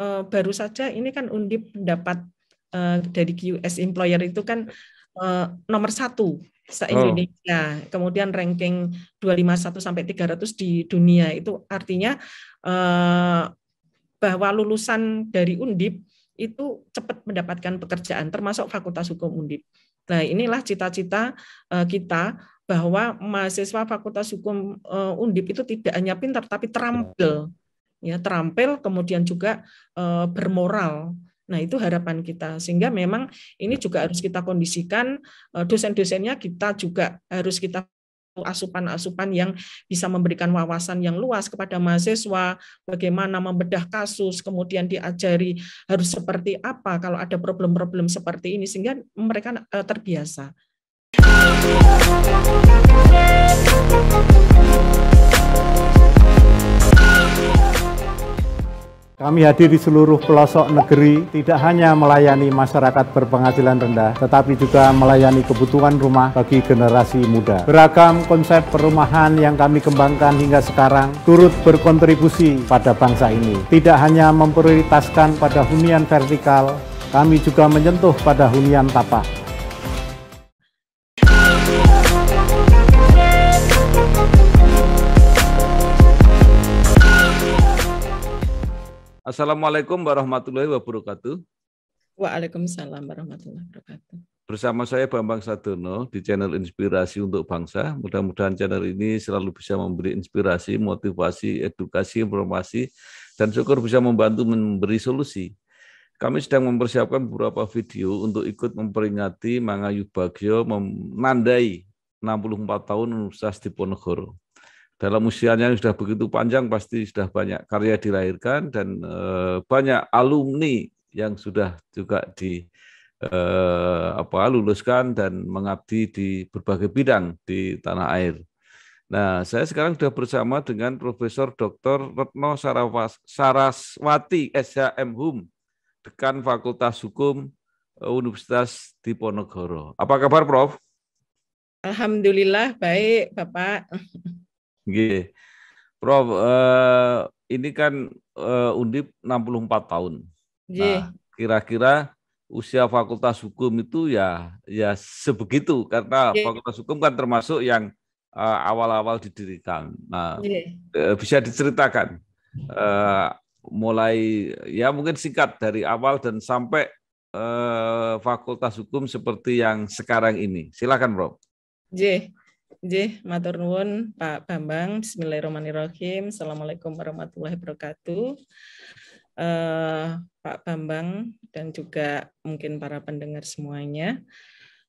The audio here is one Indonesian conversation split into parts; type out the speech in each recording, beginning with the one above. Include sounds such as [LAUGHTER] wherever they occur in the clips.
uh, baru saja ini kan Undip dapat uh, dari QS Employer itu kan uh, nomor satu se-Indonesia. Oh. Kemudian ranking 251 sampai 300 di dunia. Itu artinya uh, bahwa lulusan dari Undip itu cepat mendapatkan pekerjaan termasuk Fakultas Hukum Undip. Nah, inilah cita-cita uh, kita bahwa mahasiswa Fakultas Hukum Undip itu tidak hanya pintar tapi terampil ya terampil kemudian juga e, bermoral Nah, itu harapan kita. Sehingga memang ini juga harus kita kondisikan eh, dosen-dosennya kita juga harus kita asupan-asupan yang bisa memberikan wawasan yang luas kepada mahasiswa, bagaimana membedah kasus, kemudian diajari harus seperti apa kalau ada problem-problem seperti ini, sehingga mereka eh, terbiasa. Kami hadir di seluruh pelosok negeri, tidak hanya melayani masyarakat berpenghasilan rendah, tetapi juga melayani kebutuhan rumah bagi generasi muda. Beragam konsep perumahan yang kami kembangkan hingga sekarang turut berkontribusi pada bangsa ini. Tidak hanya memprioritaskan pada hunian vertikal, kami juga menyentuh pada hunian tapak. Assalamualaikum warahmatullahi wabarakatuh. Waalaikumsalam warahmatullahi wabarakatuh. Bersama saya Bambang Sadono di channel Inspirasi untuk Bangsa. Mudah-mudahan channel ini selalu bisa memberi inspirasi, motivasi, edukasi, informasi, dan syukur bisa membantu memberi solusi. Kami sedang mempersiapkan beberapa video untuk ikut memperingati Mangayu Bagyo menandai 64 tahun Universitas Diponegoro dalam usianya yang sudah begitu panjang pasti sudah banyak karya dilahirkan dan eh, banyak alumni yang sudah juga di eh, apa luluskan dan mengabdi di berbagai bidang di tanah air. Nah, saya sekarang sudah bersama dengan Profesor Dr. Retno Sarawas, Saraswati SHM Hum, Dekan Fakultas Hukum eh, Universitas Diponegoro. Apa kabar, Prof? Alhamdulillah baik, Bapak. Gih. Prof, uh, ini kan uh, Undip 64 tahun. Iya. Nah, kira-kira usia Fakultas Hukum itu ya ya sebegitu karena Ye. Iya. Fakultas Hukum kan termasuk yang uh, awal-awal didirikan. Nah, uh, bisa diceritakan uh, mulai ya mungkin singkat dari awal dan sampai uh, Fakultas Hukum seperti yang sekarang ini. Silakan, Prof. J. Jih matur nuwun Pak Bambang. Bismillahirrahmanirrahim. Assalamualaikum warahmatullahi wabarakatuh. Uh, Pak Bambang dan juga mungkin para pendengar semuanya.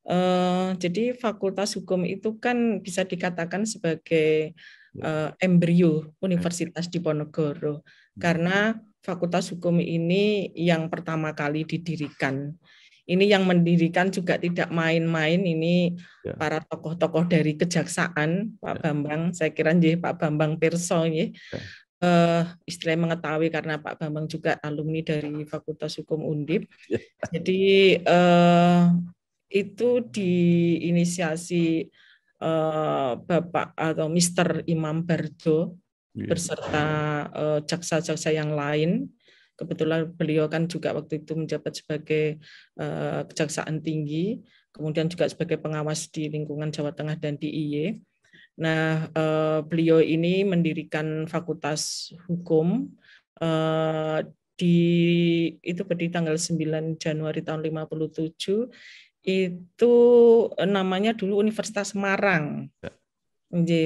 Uh, jadi Fakultas Hukum itu kan bisa dikatakan sebagai uh, embrio Universitas Diponegoro hmm. karena Fakultas Hukum ini yang pertama kali didirikan ini yang mendirikan juga tidak main-main ini ya. para tokoh-tokoh dari kejaksaan Pak ya. Bambang saya kira nih Pak Bambang Perso ya. uh, eh, istilah mengetahui karena Pak Bambang juga alumni dari Fakultas Hukum Undip ya. jadi uh, itu diinisiasi uh, Bapak atau Mister Imam Berdo ya. berserta jaksa-jaksa uh, jaksa -jaksa yang lain Kebetulan beliau kan juga waktu itu menjabat sebagai eh, kejaksaan tinggi, kemudian juga sebagai pengawas di lingkungan Jawa Tengah dan di Nah, eh, beliau ini mendirikan Fakultas Hukum eh, di itu berarti tanggal 9 Januari tahun 57 itu namanya dulu Universitas Semarang. Ya.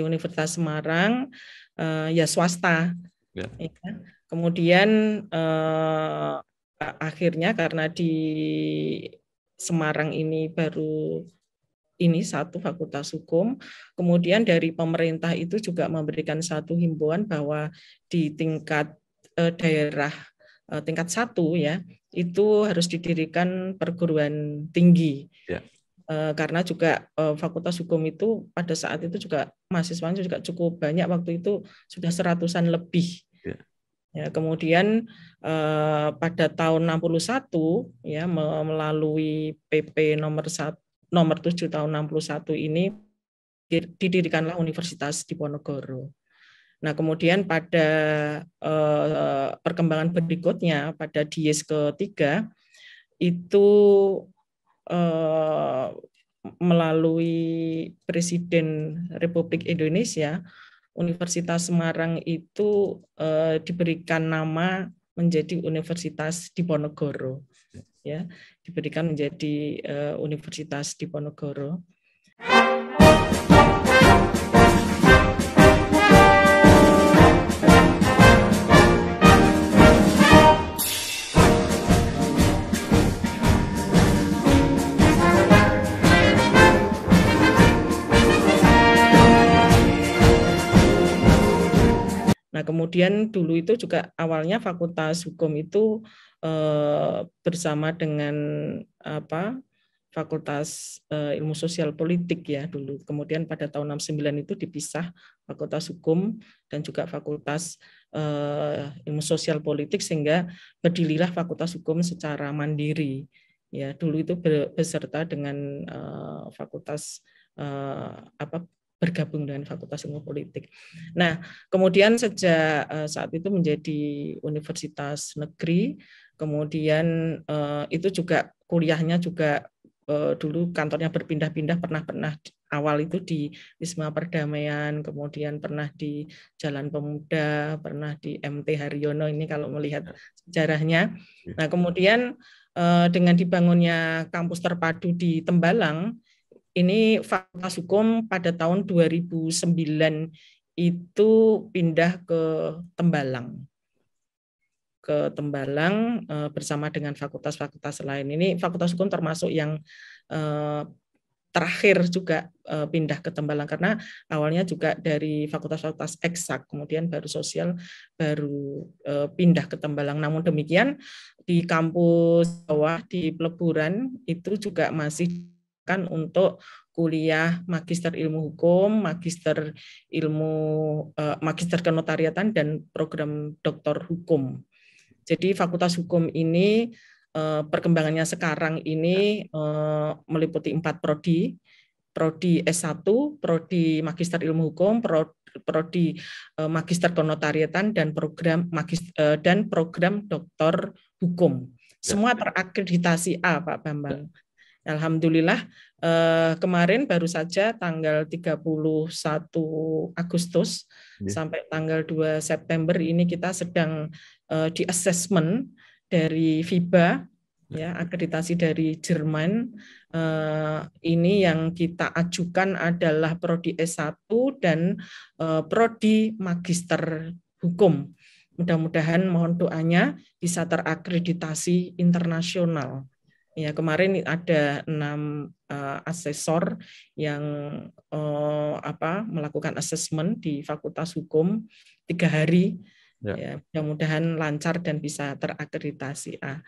Universitas Semarang ya swasta. Ya. Iya. Kemudian eh, akhirnya karena di Semarang ini baru ini satu fakultas hukum. Kemudian dari pemerintah itu juga memberikan satu himbauan bahwa di tingkat eh, daerah eh, tingkat satu ya itu harus didirikan perguruan tinggi. Ya. Eh, karena juga eh, fakultas hukum itu pada saat itu juga mahasiswanya juga cukup banyak waktu itu sudah seratusan lebih. Ya. Ya, kemudian eh, pada tahun 61 ya melalui PP nomor 1 nomor 7 tahun 61 ini didirikanlah Universitas Diponegoro. Nah, kemudian pada eh, perkembangan berikutnya pada Dies ketiga itu eh, melalui Presiden Republik Indonesia Universitas Semarang itu eh, diberikan nama menjadi Universitas Diponegoro ya diberikan menjadi eh, Universitas Diponegoro kemudian dulu itu juga awalnya Fakultas Hukum itu eh, bersama dengan apa Fakultas eh, Ilmu Sosial Politik ya dulu. Kemudian pada tahun 69 itu dipisah Fakultas Hukum dan juga Fakultas eh, Ilmu Sosial Politik sehingga berdirilah Fakultas Hukum secara mandiri. Ya, dulu itu beserta dengan Fakultas apa bergabung dengan Fakultas Ilmu Politik. Nah, kemudian sejak eh, saat itu menjadi universitas negeri, kemudian eh, itu juga kuliahnya juga eh, dulu kantornya berpindah-pindah pernah-pernah awal itu di Wisma Perdamaian, kemudian pernah di Jalan Pemuda, pernah di MT Haryono ini kalau melihat ya. sejarahnya. Ya. Nah, kemudian dengan dibangunnya kampus terpadu di Tembalang ini Fakultas Hukum pada tahun 2009 itu pindah ke Tembalang. Ke Tembalang eh, bersama dengan fakultas-fakultas lain. Ini Fakultas Hukum termasuk yang eh, terakhir juga eh, pindah ke Tembalang karena awalnya juga dari fakultas-fakultas eksak, kemudian baru sosial, baru pindah ke Tembalang. Namun demikian di kampus bawah di Peleburan itu juga masih kan untuk kuliah magister ilmu hukum, magister ilmu eh, magister kenotariatan dan program doktor hukum. Jadi Fakultas Hukum ini eh, perkembangannya sekarang ini eh, meliputi empat prodi, prodi S1, prodi magister ilmu hukum, prodi, eh, magister kenotariatan dan program magis, eh, dan program doktor hukum. Ya. Semua terakreditasi A, Pak Bambang. Alhamdulillah eh, kemarin baru saja tanggal 31 Agustus yeah. sampai tanggal 2 September ini kita sedang eh, di assessment dari FIBA ya. ya akreditasi dari Jerman eh, ini yang kita ajukan adalah prodi S1 dan eh, prodi magister hukum. Mudah-mudahan mohon doanya bisa terakreditasi internasional. Ya, kemarin ada enam uh, asesor yang uh, apa melakukan asesmen di Fakultas Hukum tiga hari. Ya. ya mudah-mudahan lancar dan bisa terakreditasi. Ah.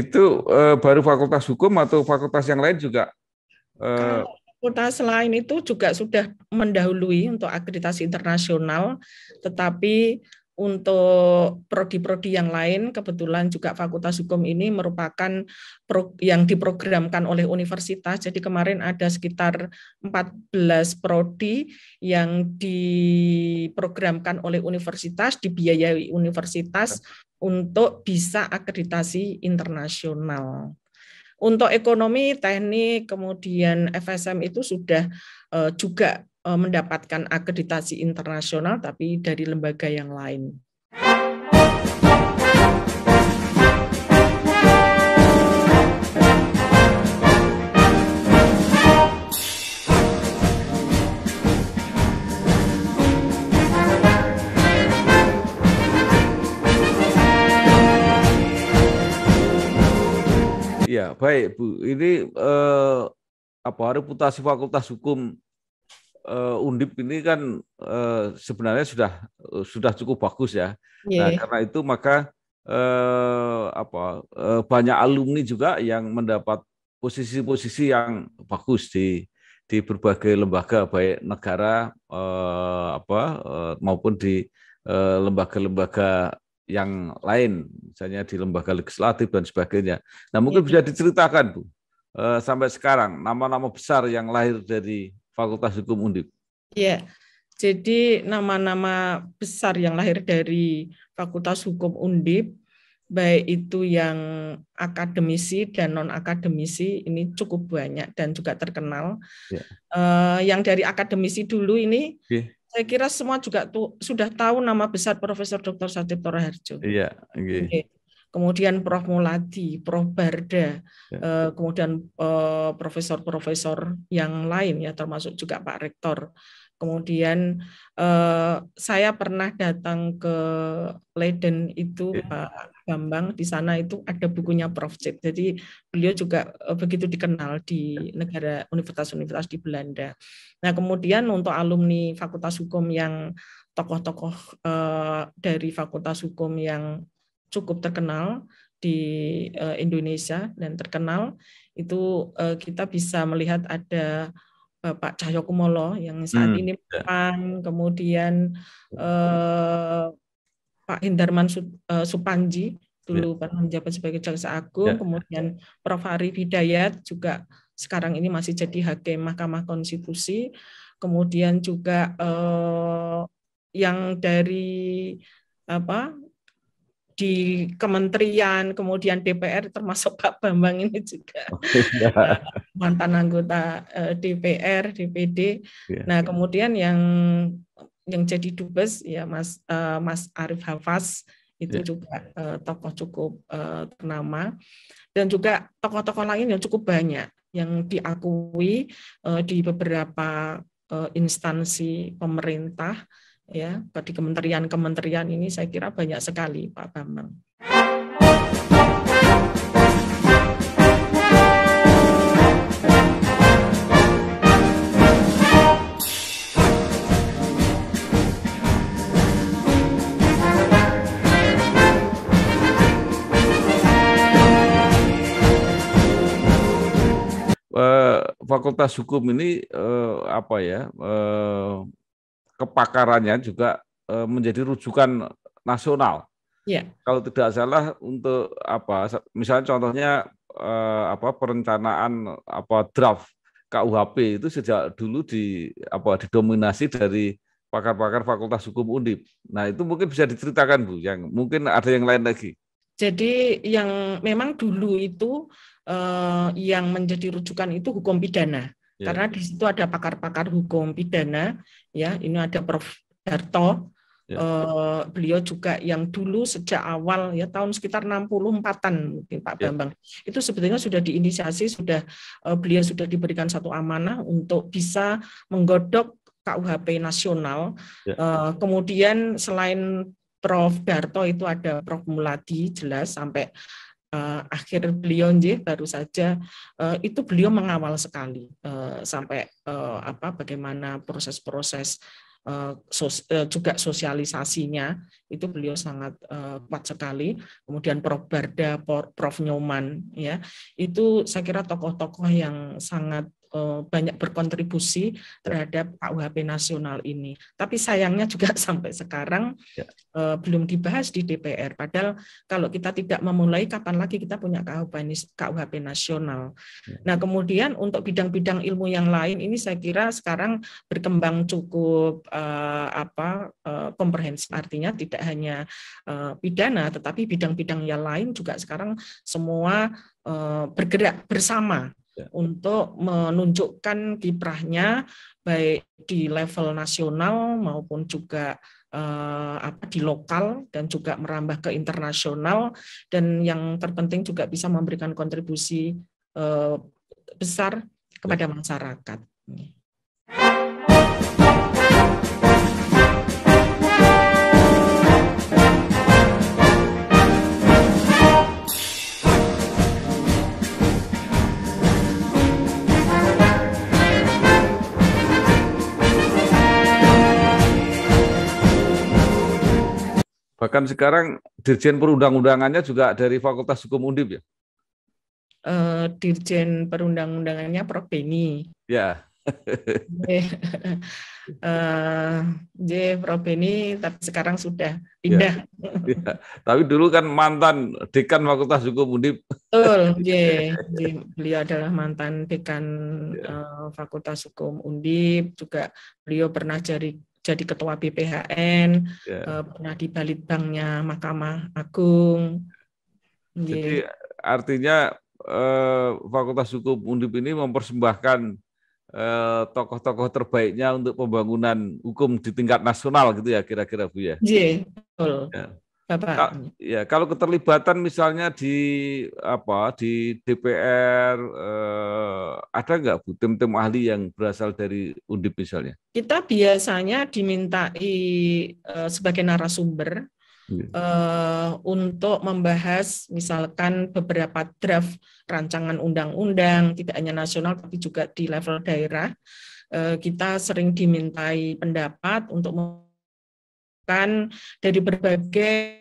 Itu uh, baru fakultas hukum atau fakultas yang lain juga? Uh, fakultas lain itu juga sudah mendahului untuk akreditasi internasional, tetapi untuk prodi-prodi yang lain, kebetulan juga Fakultas Hukum ini merupakan pro, yang diprogramkan oleh universitas. Jadi kemarin ada sekitar 14 prodi yang diprogramkan oleh universitas, dibiayai universitas untuk bisa akreditasi internasional. Untuk ekonomi, teknik, kemudian FSM itu sudah eh, juga Eh, mendapatkan akreditasi internasional tapi dari lembaga yang lain. Ya, baik Bu. Ini eh, apa reputasi Fakultas Hukum uh, Undip ini kan uh, sebenarnya sudah uh, sudah cukup bagus ya. Yeah. Nah, iya. karena itu maka uh, apa uh, banyak alumni juga yang mendapat posisi-posisi yang bagus di di berbagai lembaga baik negara uh, apa uh, maupun di lembaga lembaga-lembaga yang lain, misalnya di lembaga legislatif dan sebagainya. Nah, mungkin yeah. bisa diceritakan, Bu, sampai sekarang nama-nama besar yang lahir dari Fakultas Hukum Undip. Iya. Jadi nama-nama besar yang lahir dari Fakultas Hukum Undip baik itu yang akademisi dan non akademisi ini cukup banyak dan juga terkenal. yeah. Iya. Uh, yang dari akademisi dulu ini yeah. saya kira semua juga tuh sudah tahu nama besar Profesor Dr. Satip Toraharjo. yeah. okay. okay kemudian Prof Muladi, Prof Barda, ya. Eh, kemudian eh, profesor-profesor yang lain ya termasuk juga Pak Rektor. Kemudian eh, saya pernah datang ke Leiden itu ya. Pak Bambang di sana itu ada bukunya Prof Cip. Jadi beliau juga begitu dikenal di ya. negara universitas-universitas di Belanda. Nah, kemudian untuk alumni Fakultas Hukum yang tokoh-tokoh eh, dari Fakultas Hukum yang cukup terkenal di eh, Indonesia dan terkenal itu eh, kita bisa melihat ada Bapak eh, Cahyokumolo yang saat hmm. ini ya. PAN, kemudian eh, Pak Hindarman Supanji dulu yeah. pernah menjabat sebagai jaksa agung, yeah. kemudian Prof Hari Hidayat juga sekarang ini masih jadi hakim Mahkamah Konstitusi, kemudian juga eh, yang dari apa di kementerian, kemudian DPR termasuk Pak Bambang ini juga oh, iya. mantan anggota eh, DPR, DPD. Iya. Nah, kemudian yang yang jadi dubes ya Mas uh, Mas Arif Hafaz itu ya. juga eh, tokoh cukup uh, ternama dan juga tokoh-tokoh lain yang cukup banyak yang diakui di beberapa instansi pemerintah ya di kementerian-kementerian ini saya kira banyak sekali Pak Bambang. Eh, Fakultas Hukum ini eh, apa ya eh, kepakarannya juga eh, menjadi rujukan nasional. Yeah. Kalau tidak salah untuk apa misalnya contohnya uh, apa perencanaan apa draft KUHP itu sejak dulu di apa didominasi dari pakar-pakar Fakultas Hukum Undip. Nah, itu mungkin bisa diceritakan Bu yang mungkin ada yang lain lagi. Jadi yang memang dulu itu eh, yang menjadi rujukan itu hukum pidana. Ya. Karena di situ ada pakar-pakar hukum pidana, ya. Ini ada Prof. Darto, Ya. Uh, beliau juga yang dulu sejak awal ya tahun sekitar 64-an mungkin Pak ya. Bambang itu sebetulnya sudah diinisiasi sudah uh, beliau sudah diberikan satu amanah untuk bisa menggodok KUHP nasional ya. uh, kemudian selain Prof Darto itu ada Prof Muladi jelas sampai uh, akhir beliau J baru saja uh, itu beliau mengawal sekali uh, sampai uh, apa bagaimana proses-proses uh, sos, uh, juga sosialisasinya itu beliau sangat uh, kuat sekali kemudian Prof Barda Prof Nyoman ya itu saya kira tokoh-tokoh yang sangat Eh, banyak berkontribusi ya. terhadap KUHP nasional ini. Tapi sayangnya juga [LAUGHS] sampai sekarang ya. Eh, belum dibahas di DPR. Padahal kalau kita tidak memulai, kapan lagi kita punya KUHP, nasional? Ya. Nah, kemudian untuk bidang-bidang ilmu yang lain ini saya kira sekarang berkembang cukup eh, apa eh, komprehensif. Artinya tidak hanya eh, pidana, tetapi bidang-bidang yang lain juga sekarang semua eh, bergerak bersama untuk menunjukkan kiprahnya baik di level nasional maupun juga eh, apa di lokal dan juga merambah ke internasional dan yang terpenting juga bisa memberikan kontribusi eh, besar kepada ya. masyarakat. bahkan sekarang dirjen perundang-undangannya juga dari Fakultas Hukum Undip ya? Uh, dirjen perundang-undangannya Prof. Beni. Ya. J uh, [LAUGHS] eh, Prof. Beni, tapi sekarang sudah pindah. Ya, Ya. Tapi dulu kan mantan dekan Fakultas Hukum Undip. Betul, J. [LAUGHS] Beliau adalah mantan dekan uh, Fakultas Hukum Undip, juga beliau pernah jadi jadi ketua BPHN, yeah. Ya. pernah di Balitbangnya Mahkamah Agung. Jadi yeah. artinya uh, Fakultas Hukum Undip ini mempersembahkan eh, tokoh-tokoh uh, terbaiknya untuk pembangunan hukum di tingkat nasional gitu ya kira-kira Bu ya. Iya, yeah, betul. Yeah. Ya, kalau keterlibatan misalnya di apa di DPR eh, ada nggak Bu tim-tim ahli yang berasal dari Undip misalnya? Kita biasanya dimintai eh, sebagai narasumber iya. eh, untuk membahas misalkan beberapa draft rancangan undang-undang tidak hanya nasional tapi juga di level daerah. Eh, kita sering dimintai pendapat untuk melakukan dari berbagai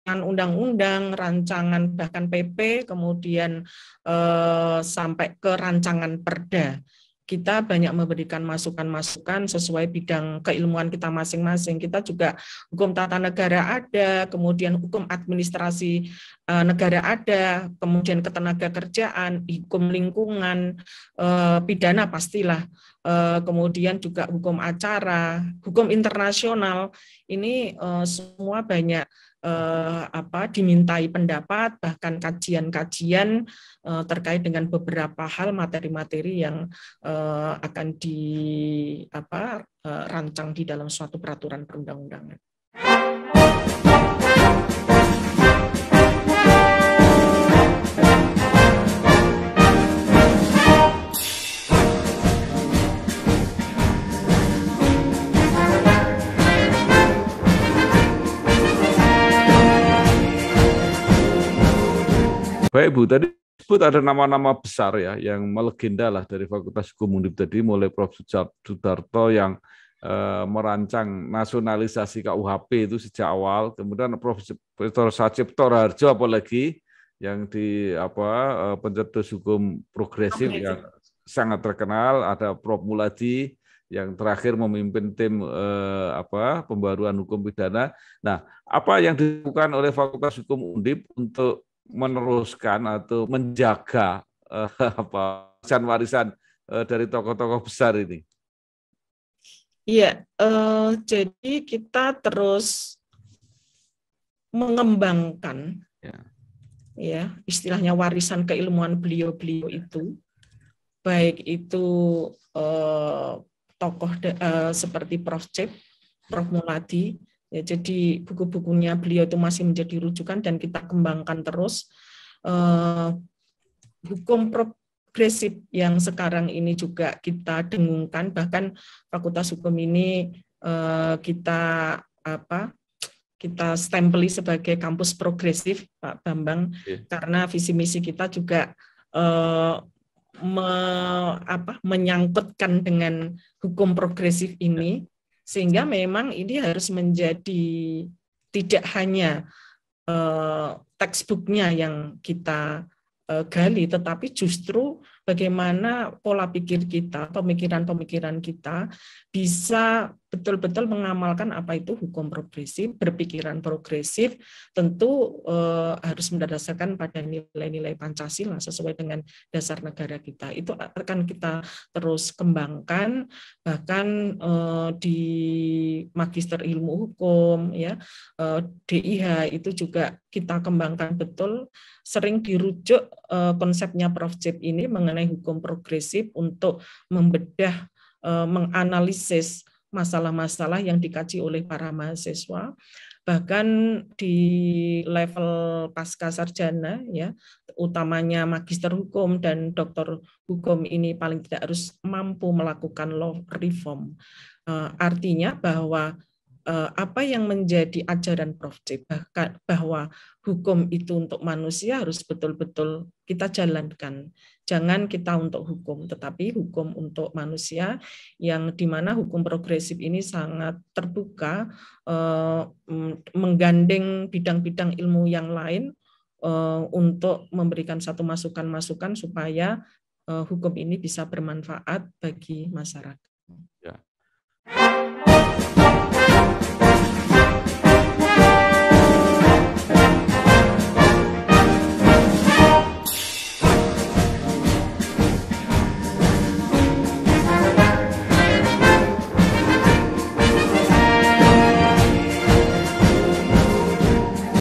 Rancangan undang-undang, rancangan bahkan PP, kemudian eh, sampai ke rancangan perda. Kita banyak memberikan masukan-masukan sesuai bidang keilmuan kita masing-masing. Kita juga hukum tata negara ada, kemudian hukum administrasi eh, negara ada, kemudian ketenaga kerjaan, hukum lingkungan, eh, pidana pastilah, eh, kemudian juga hukum acara, hukum internasional. Ini eh, semua banyak eh, apa dimintai pendapat bahkan kajian-kajian eh, terkait dengan beberapa hal materi-materi yang eh, akan di apa eh, rancang di dalam suatu peraturan perundang-undangan. Baik Bu, tadi disebut ada nama-nama besar ya yang melegenda lah dari Fakultas Hukum Undip tadi mulai Prof. Sudarto yang e, merancang nasionalisasi KUHP itu sejak awal, kemudian Prof. Sacipto Harjo apalagi yang di apa eh, pencetus hukum progresif okay. yang sangat terkenal, ada Prof. Muladi yang terakhir memimpin tim eh, apa pembaruan hukum pidana. Nah, apa yang dilakukan oleh Fakultas Hukum Undip untuk meneruskan atau menjaga eh, [LAUGHS] warisan-warisan eh, dari tokoh-tokoh besar ini? Iya, eh, jadi kita terus mengembangkan ya. ya istilahnya warisan keilmuan beliau-beliau itu baik itu eh, tokoh eh, seperti Prof Cep, Prof Muladi Ya, jadi buku-bukunya beliau itu masih menjadi rujukan dan kita kembangkan terus. Uh, hukum progresif yang sekarang ini juga kita dengungkan, bahkan Fakultas Hukum ini uh, kita apa kita stempeli sebagai kampus progresif Pak Bambang yeah. karena visi misi kita juga uh, me, apa, menyangkutkan dengan hukum progresif ini sehingga hmm. memang ini harus menjadi tidak hanya uh, textbooknya yang kita uh, gali, hmm. tetapi justru bagaimana pola pikir kita, pemikiran-pemikiran kita bisa betul-betul mengamalkan apa itu hukum progresif, berpikiran progresif, tentu eh, harus mendasarkan pada nilai-nilai Pancasila sesuai dengan dasar negara kita. Itu akan kita terus kembangkan bahkan eh, di magister ilmu hukum ya eh, DIH itu juga kita kembangkan betul sering dirujuk eh, konsepnya Prof Cip ini mengenai hukum progresif untuk membedah eh, menganalisis masalah-masalah yang dikaji oleh para mahasiswa bahkan di level pasca sarjana ya utamanya magister hukum dan doktor hukum ini paling tidak harus mampu melakukan law reform eh, artinya bahwa Eh, apa yang menjadi ajaran Prof C bahkan bahwa hukum itu untuk manusia harus betul-betul kita jalankan. Jangan kita untuk hukum, tetapi hukum untuk manusia yang di mana hukum progresif ini sangat terbuka eh, mm, menggandeng bidang-bidang ilmu yang lain eh, untuk memberikan satu masukan-masukan supaya hukum ini bisa bermanfaat bagi masyarakat. Yeah.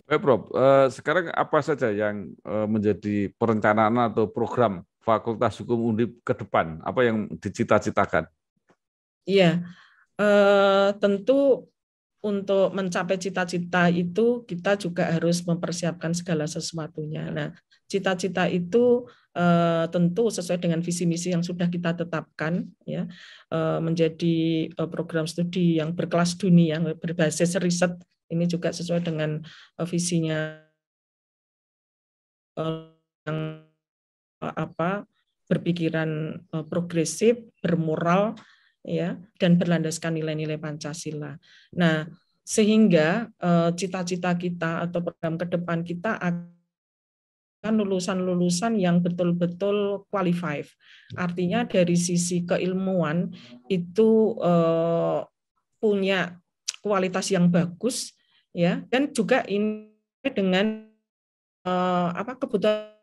Baik eh, Prof, eh, sekarang apa saja yang eh, menjadi perencanaan atau program Fakultas Hukum Undip ke depan? Apa yang dicita-citakan? Iya, tentu untuk mencapai cita-cita itu kita juga harus mempersiapkan segala sesuatunya. Nah, cita-cita itu tentu sesuai dengan visi misi yang sudah kita tetapkan ya, menjadi program studi yang berkelas dunia yang berbasis riset ini juga sesuai dengan eh, visinya eh, yang eh, apa berpikiran progresif, bermoral ya dan berlandaskan nilai-nilai Pancasila. Nah, sehingga cita-cita kita atau program ke depan kita akan lulusan-lulusan yang betul-betul qualified. Artinya dari sisi keilmuan itu punya kualitas yang bagus ya hmm. dan juga ini dengan uh, apa kebutuhan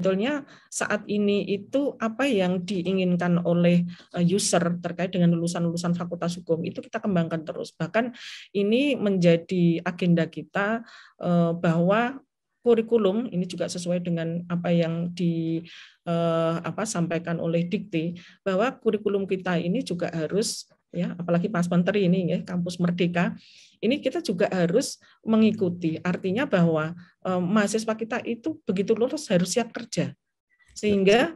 sebetulnya saat ini itu apa yang diinginkan oleh eh, user terkait dengan lulusan-lulusan fakultas hukum itu kita kembangkan terus. Bahkan ini menjadi agenda kita eh, bahwa kurikulum ini juga sesuai dengan apa yang di apa sampaikan oleh Dikti bahwa kurikulum kita ini juga harus ya apalagi pas Menteri ini ya kampus merdeka ini kita juga harus mengikuti artinya bahwa eh, mahasiswa kita itu begitu lulus harus siap kerja sehingga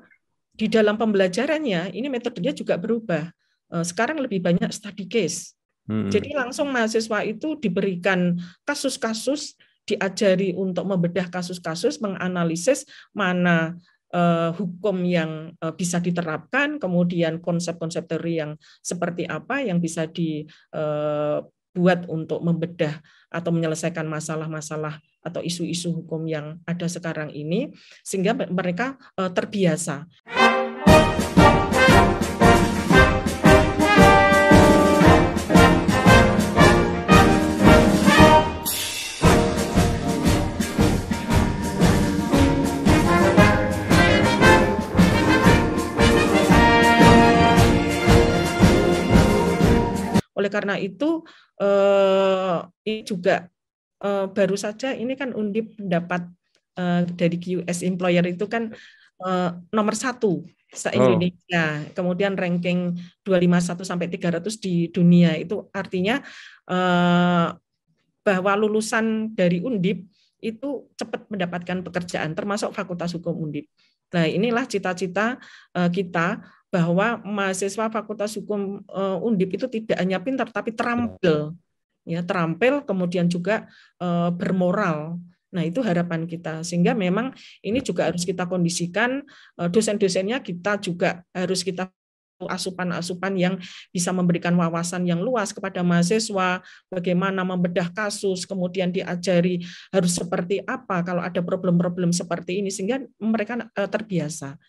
di dalam pembelajarannya ini metodenya juga berubah eh, sekarang lebih banyak study case hmm. jadi langsung mahasiswa itu diberikan kasus-kasus diajari untuk membedah kasus-kasus, menganalisis mana Eh, hukum yang eh, bisa diterapkan, kemudian konsep-konsep teori yang seperti apa yang bisa dibuat eh, untuk membedah atau menyelesaikan masalah-masalah atau isu-isu hukum yang ada sekarang ini, sehingga mereka terbiasa. karena itu eh, ini juga eh, baru saja ini kan undip dapat eh, dari QS employer itu kan eh, nomor satu se Indonesia. Oh. Kemudian ranking 251 sampai 300 di dunia itu artinya eh, bahwa lulusan dari Undip itu cepat mendapatkan pekerjaan termasuk Fakultas Hukum Undip. Nah, inilah cita-cita uh, kita bahwa mahasiswa Fakultas Hukum eh, Undip itu tidak hanya pintar tapi terampil ya terampil kemudian juga uh, bermoral nah itu harapan kita sehingga memang ini juga harus kita kondisikan uh, dosen-dosennya kita juga harus kita asupan-asupan yang bisa memberikan wawasan yang luas kepada mahasiswa bagaimana membedah kasus kemudian diajari harus seperti apa kalau ada problem-problem seperti ini sehingga mereka terbiasa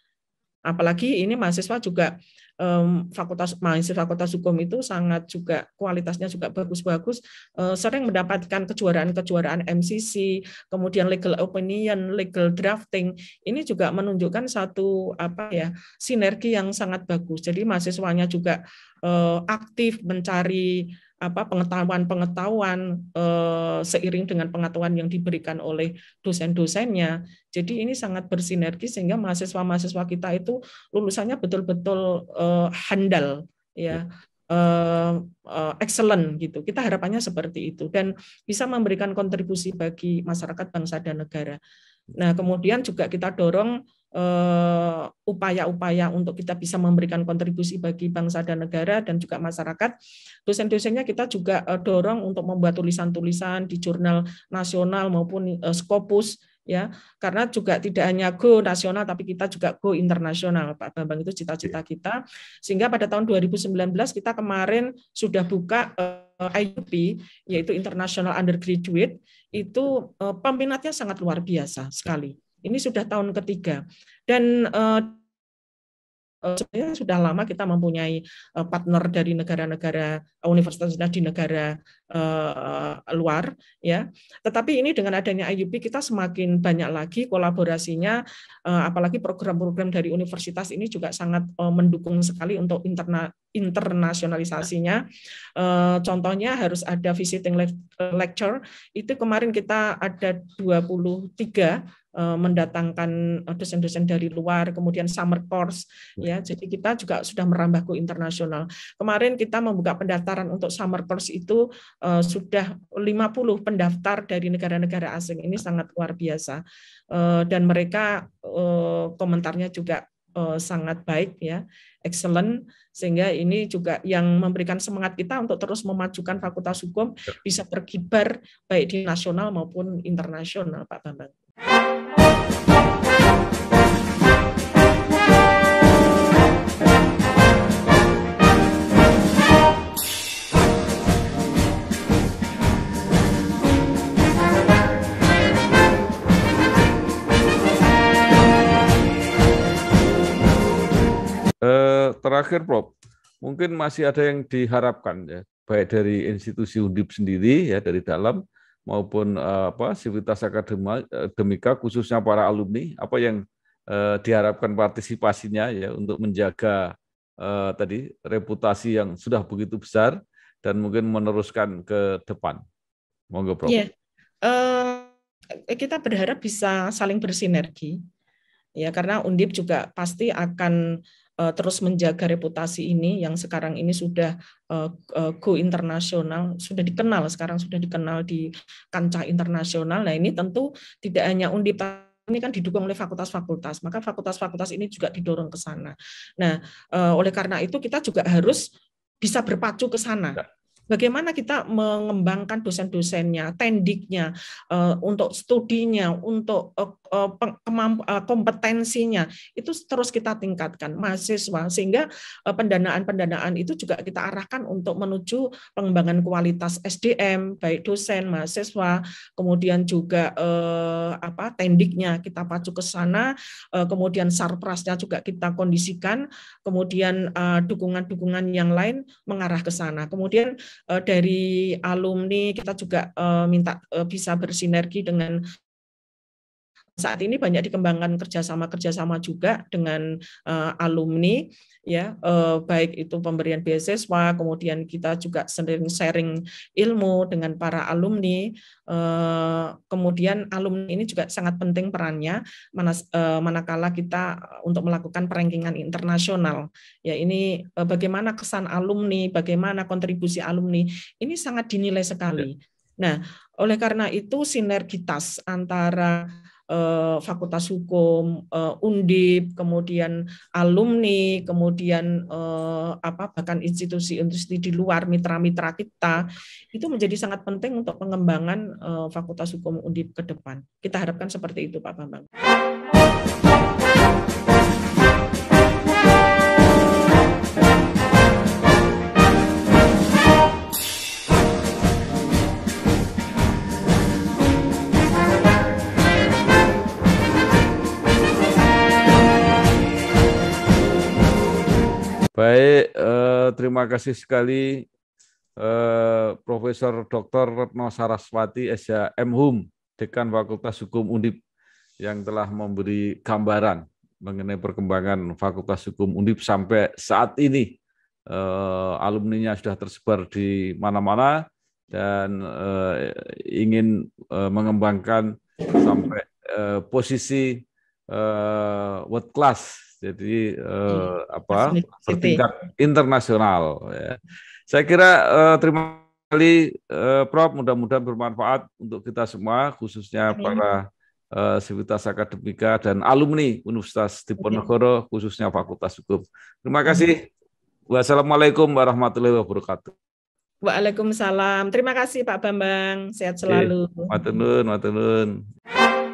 Apalagi ini mahasiswa juga um, fakultas mahasiswa fakultas hukum itu sangat juga kualitasnya juga bagus-bagus uh, sering mendapatkan kejuaraan-kejuaraan MCC kemudian legal opinion legal drafting ini juga menunjukkan satu apa ya sinergi yang sangat bagus jadi mahasiswanya juga uh, aktif mencari apa pengetahuan-pengetahuan eh, seiring dengan pengetahuan yang diberikan oleh dosen-dosennya. Jadi ini sangat bersinergi sehingga mahasiswa-mahasiswa kita itu lulusannya betul-betul eh, handal ya. Uh, excellent gitu. Kita harapannya seperti itu dan bisa memberikan kontribusi bagi masyarakat, bangsa dan negara. Nah, kemudian juga kita dorong eh, upaya-upaya untuk kita bisa memberikan kontribusi bagi bangsa dan negara dan juga masyarakat. Dosen-dosennya kita juga eh, dorong untuk membuat tulisan-tulisan di jurnal nasional maupun eh, Scopus ya karena juga tidak hanya go nasional tapi kita juga go internasional Pak Bambang itu cita-cita iya. kita sehingga pada tahun 2019 kita kemarin sudah buka Eh, IUP yaitu International Undergraduate itu eh, peminatnya sangat luar biasa sekali. Ini sudah tahun ketiga dan eh, Eh, sebenarnya sudah lama kita mempunyai eh, partner dari negara-negara eh, universitas di negara luar ya tetapi ini dengan adanya IUP kita semakin banyak lagi kolaborasinya apalagi program-program dari universitas ini juga sangat mendukung sekali untuk interna internasionalisasinya contohnya harus ada visiting lecture itu kemarin kita ada 23 Eh, mendatangkan eh, dosen-dosen dari luar, kemudian summer course ya. ya. Jadi kita juga sudah merambah ke internasional. Kemarin kita membuka pendaftaran untuk summer course itu uh, sudah 50 pendaftar dari negara-negara asing. Ini sangat luar biasa. dan mereka komentarnya juga sangat baik ya, excellent sehingga ini juga yang memberikan semangat kita untuk terus memajukan Fakultas Hukum ya. bisa berkibar baik di nasional maupun internasional Pak Bambang. terakhir Prof, mungkin masih ada yang diharapkan ya, baik dari institusi Undip sendiri ya dari dalam maupun eh, apa sivitas akademika eh, khususnya para alumni apa yang eh, diharapkan partisipasinya ya untuk menjaga eh, tadi reputasi yang sudah begitu besar dan mungkin meneruskan ke depan. Monggo Prof. Yeah. Iya. Uh, kita berharap bisa saling bersinergi ya karena Undip juga pasti akan Eh, terus menjaga reputasi ini yang sekarang ini sudah eh, eh, go internasional, sudah dikenal sekarang sudah dikenal di kancah internasional. Nah, ini tentu tidak hanya Undip ini kan didukung oleh fakultas-fakultas, maka fakultas-fakultas ini juga didorong ke sana. Nah, oleh karena itu kita juga harus bisa berpacu ke sana ya. bagaimana kita mengembangkan dosen-dosennya, tendiknya, untuk studinya, untuk Eh, eh, kompetensinya itu terus kita tingkatkan mahasiswa sehingga eh, pendanaan-pendanaan itu juga kita arahkan untuk menuju pengembangan kualitas SDM baik dosen mahasiswa kemudian juga eh, apa tendiknya kita pacu ke sana eh, kemudian sarprasnya juga kita kondisikan kemudian dukungan-dukungan eh, yang lain mengarah ke sana kemudian eh, dari alumni kita juga eh, minta eh, bisa bersinergi dengan saat ini banyak dikembangkan kerjasama-kerjasama juga dengan uh, alumni ya uh, baik itu pemberian beasiswa kemudian kita juga sering sharing ilmu dengan para alumni Uh, kemudian alumni ini juga sangat penting perannya mana uh, manakala kita untuk melakukan perengkingan internasional ya ini uh, bagaimana kesan alumni bagaimana kontribusi alumni ini sangat dinilai sekali ya. nah oleh karena itu sinergitas antara Eh, Fakultas Hukum, eh, Undip, kemudian alumni, kemudian eh, apa bahkan institusi-institusi di luar mitra-mitra kita itu menjadi sangat penting untuk pengembangan Fakultas Hukum Undip ke depan. Kita harapkan seperti itu Pak Bambang. Baik, eh, terima kasih sekali eh, Profesor Dr. Retno Saraswati SHM Hum, Dekan Fakultas Hukum Undip yang telah memberi gambaran mengenai perkembangan Fakultas Hukum Undip sampai saat ini. Eh, alumninya sudah tersebar di mana-mana dan eh, ingin eh, mengembangkan sampai eh, posisi eh, world class jadi uh, apa bertingkat internasional. Ya. Saya kira uh, terima kasih uh, Prof. Mudah-mudahan bermanfaat untuk kita semua, khususnya Amin. para uh, sivitas akademika dan alumni Universitas Diponegoro, khususnya Fakultas Hukum. Terima kasih. Wassalamualaikum warahmatullahi wabarakatuh. Waalaikumsalam. Terima kasih Pak Bambang. Sehat selalu. Matenun, matenun.